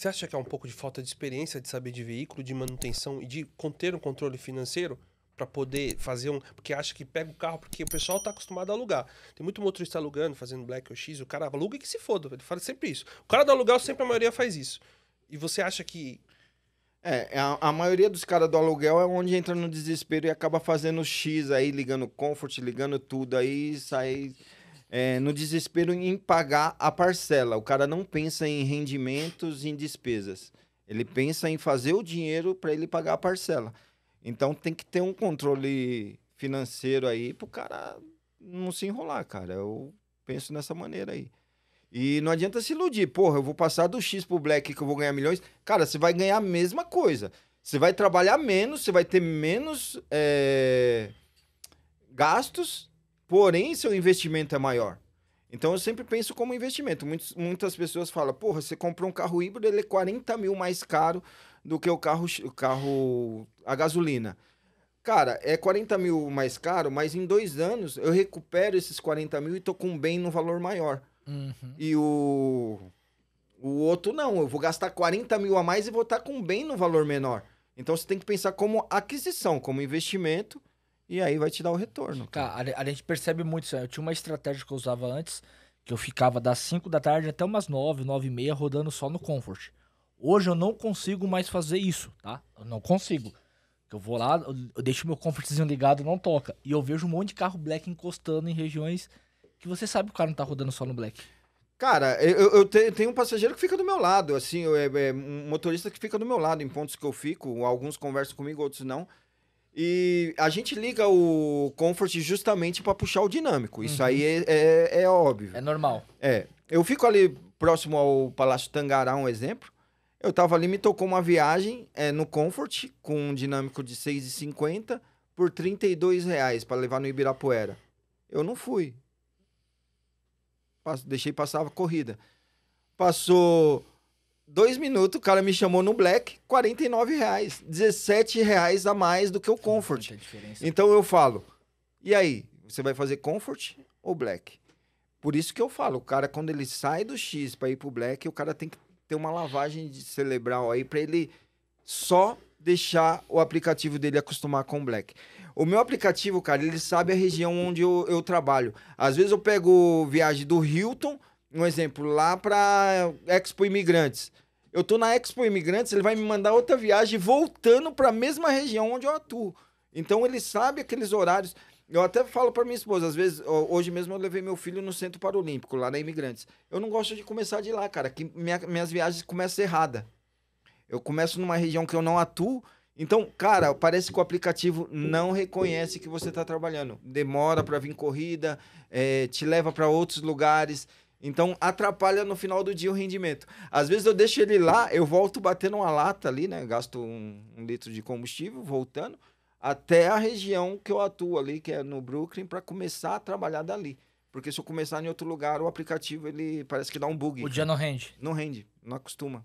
Você acha que é um pouco de falta de experiência de saber de veículo, de manutenção e de conter um controle financeiro para poder fazer um. Porque acha que pega o carro, porque o pessoal está acostumado a alugar. Tem muito motorista alugando, fazendo black ou X, o cara aluga e que se foda, ele fala sempre isso. O cara do aluguel sempre a maioria faz isso. E você acha que. É, a, a maioria dos caras do aluguel é onde entra no desespero e acaba fazendo X aí, ligando comfort, ligando tudo aí, sai é, no desespero em pagar a parcela. O cara não pensa em rendimentos, em despesas. Ele pensa em fazer o dinheiro para ele pagar a parcela. Então tem que ter um controle financeiro aí pro cara não se enrolar, cara. Eu penso nessa maneira aí. E não adianta se iludir, porra, eu vou passar do X pro Black que eu vou ganhar milhões. Cara, você vai ganhar a mesma coisa. Você vai trabalhar menos, você vai ter menos é... gastos, Porém, seu investimento é maior. Então eu sempre penso como investimento. Muitas, muitas pessoas falam, porra, você comprou um carro híbrido, ele é 40 mil mais caro do que o carro, o carro a gasolina. Cara, é 40 mil mais caro, mas em dois anos eu recupero esses 40 mil e tô com um bem no valor maior. Uhum. E o, o outro não, eu vou gastar 40 mil a mais e vou estar tá com um bem no valor menor. Então você tem que pensar como aquisição, como investimento e aí vai te dar o retorno. Cara, a, a gente percebe muito isso. Né? Eu tinha uma estratégia que eu usava antes, que eu ficava das 5 da tarde até umas 9, 9 e meia rodando só no Comfort. Hoje eu não consigo mais fazer isso, tá? Eu não consigo. Eu vou lá, eu deixo meu comfortzinho ligado, não toca. E eu vejo um monte de carro black encostando em regiões que você sabe que o cara não tá rodando só no black. Cara, eu, eu tenho um passageiro que fica do meu lado, assim, eu, é, é, um motorista que fica do meu lado em pontos que eu fico, alguns conversam comigo, outros não. E a gente liga o comfort justamente para puxar o dinâmico. Isso uhum. aí é, é, é, óbvio. É normal. É. Eu fico ali próximo ao Palácio Tangará, um exemplo. Eu tava ali, me tocou uma viagem é, no Comfort com um dinâmico de 6,50 por 32 reais para levar no Ibirapuera. Eu não fui. deixei passar a corrida. Passou dois minutos, o cara me chamou no Black, 49 reais. 17 reais a mais do que o Comfort. Então eu falo, e aí, você vai fazer Comfort ou Black? Por isso que eu falo, o cara, quando ele sai do X para ir pro Black, o cara tem que ter uma lavagem de cerebral aí para ele só deixar o aplicativo dele acostumar com o Black. O meu aplicativo, cara, ele sabe a região onde eu, eu trabalho. Às vezes eu pego viagem do Hilton um exemplo, lá para Expo Imigrantes. Eu tô na Expo Imigrantes, ele vai me mandar outra viagem voltando para a mesma região onde eu atuo. Então ele sabe aqueles horários. Eu até falo para minha esposa, às vezes, hoje mesmo eu levei meu filho no Centro Paralímpico, lá na Imigrantes. Eu não gosto de começar de lá, cara, que minha, minhas viagens começam errada. Eu começo numa região que eu não atuo. Então, cara, parece que o aplicativo não reconhece que você está trabalhando. Demora para vir corrida, é, te leva para outros lugares. Então atrapalha no final do dia o rendimento. Às vezes eu deixo ele lá, eu volto batendo uma lata ali, né? Gasto um, um litro de combustível voltando até a região que eu atuo ali, que é no Brooklyn, para começar a trabalhar dali. Porque se eu começar em outro lugar, o aplicativo ele parece que dá um bug. O dia não rende. Não rende, não acostuma.